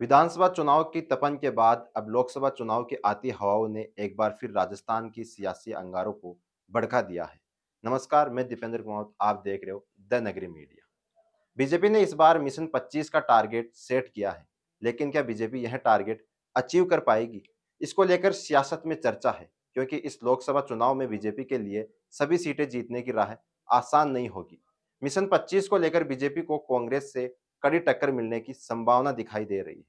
विधानसभा चुनाव की तपन के बाद अब लोकसभा चुनाव की आती हवाओं ने एक बार फिर राजस्थान की सियासी अंगारों को भड़का दिया है नमस्कार मैं दीपेंद्र कुमार आप देख रहे हो द नगरी मीडिया बीजेपी ने इस बार मिशन 25 का टारगेट सेट किया है लेकिन क्या बीजेपी यह टारगेट अचीव कर पाएगी इसको लेकर सियासत में चर्चा है क्योंकि इस लोकसभा चुनाव में बीजेपी के लिए सभी सीटें जीतने की राह आसान नहीं होगी मिशन 25 को लेकर बीजेपी को कांग्रेस से कड़ी टक्कर मिलने की संभावना दिखाई दे रही है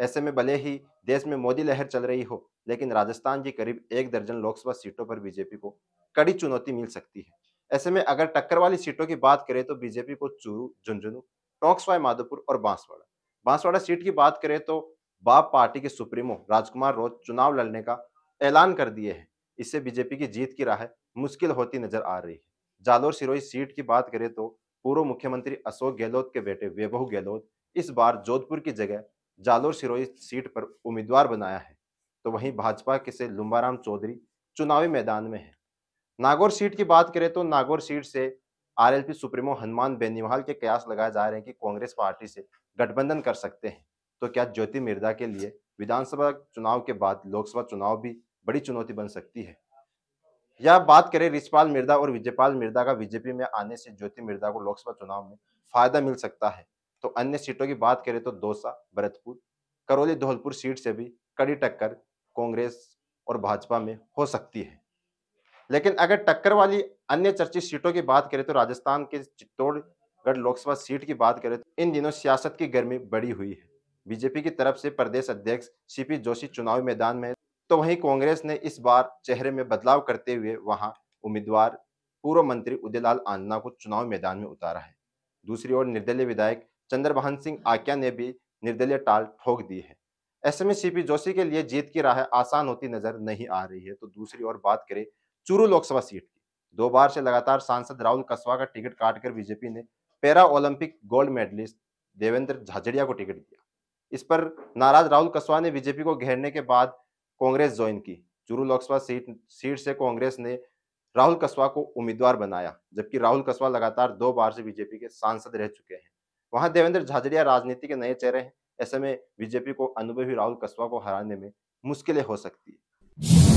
ऐसे में भले ही देश में मोदी लहर चल रही हो लेकिन राजस्थान की करीब एक दर्जन लोकसभा सीटों पर बीजेपी को कड़ी चुनौती मिल सकती है ऐसे में अगर टक्कर वाली सीटों की बात करें तो बीजेपी को चूरू झुंझुनू टोंकसवाई माधोपुर और बांसवाड़ा बांसवाड़ा सीट की बात करें तो बाप पार्टी के सुप्रीमो राजकुमार रोज चुनाव लड़ने का ऐलान कर दिए हैं इससे बीजेपी की जीत की राह मुश्किल होती नजर आ रही है जालोर सिरोही सीट की बात करें तो पूर्व मुख्यमंत्री अशोक गहलोत के बेटे वैभव गहलोत इस बार जोधपुर की जगह जालोर सिरोही सीट पर उम्मीदवार बनाया है तो वहीं भाजपा के से लुम्बाराम चौधरी चुनावी मैदान में है नागौर सीट की बात करें तो नागौर सीट से आरएलपी सुप्रीमो हनुमान बेनीवाल के कयास लगाए जा रहे हैं कि कांग्रेस पार्टी से गठबंधन कर सकते हैं तो क्या ज्योति मिर्जा के लिए विधानसभा चुनाव के बाद लोकसभा चुनाव भी बड़ी चुनौती बन सकती है या बात करें रिचपाल मिर्दा और विजयपाल मिर्दा का बीजेपी में आने से ज्योति मिर्दा को लोकसभा चुनाव में फायदा मिल सकता है तो अन्य सीटों की बात करें तो दौसा भरतपुर करौली धौलपुर सीट से भी कड़ी टक्कर कांग्रेस और भाजपा में हो सकती है लेकिन अगर टक्कर वाली अन्य चर्चित सीटों की बात करें तो राजस्थान के चित्तौड़गढ़ लोकसभा सीट की बात करें तो इन दिनों सियासत की गर्मी बढ़ी हुई है बीजेपी की तरफ से प्रदेश अध्यक्ष सीपी जोशी चुनावी मैदान में तो वहीं कांग्रेस ने इस बार चेहरे में बदलाव करते हुए वहां उम्मीदवार पूर्व मंत्री उदयलाल आंदना को चुनाव मैदान में उतारा है दूसरी ओर निर्दलीय विधायक चंद्रभान सिंह आक्या ने भी निर्दलीय टाल ठोक दी है ऐसे में सीपी जोशी के लिए जीत की राह आसान होती नजर नहीं आ रही है तो दूसरी ओर बात करें चूरू लोकसभा सीट की दो बार से लगातार सांसद राहुल कस्वा का टिकट काटकर बीजेपी ने para Olympic gold medallist Devendra Jhajharia को टिकट दिया इस पर नाराज राहुल कस्वा ने बीजेपी को घेरने के बाद कांग्रेस ज्वाइन की चूरू लोकसभा सीट सीट से कांग्रेस ने राहुल कस्वा को उम्मीदवार बनाया जबकि राहुल कस्वा लगातार दो बार से बीजेपी के सांसद रह चुके हैं वहां देवेंद्र झाझड़िया राजनीति के नए चेहरे हैं ऐसे में बीजेपी को अनुभवी राहुल कस्बा को हराने में मुश्किलें हो सकती है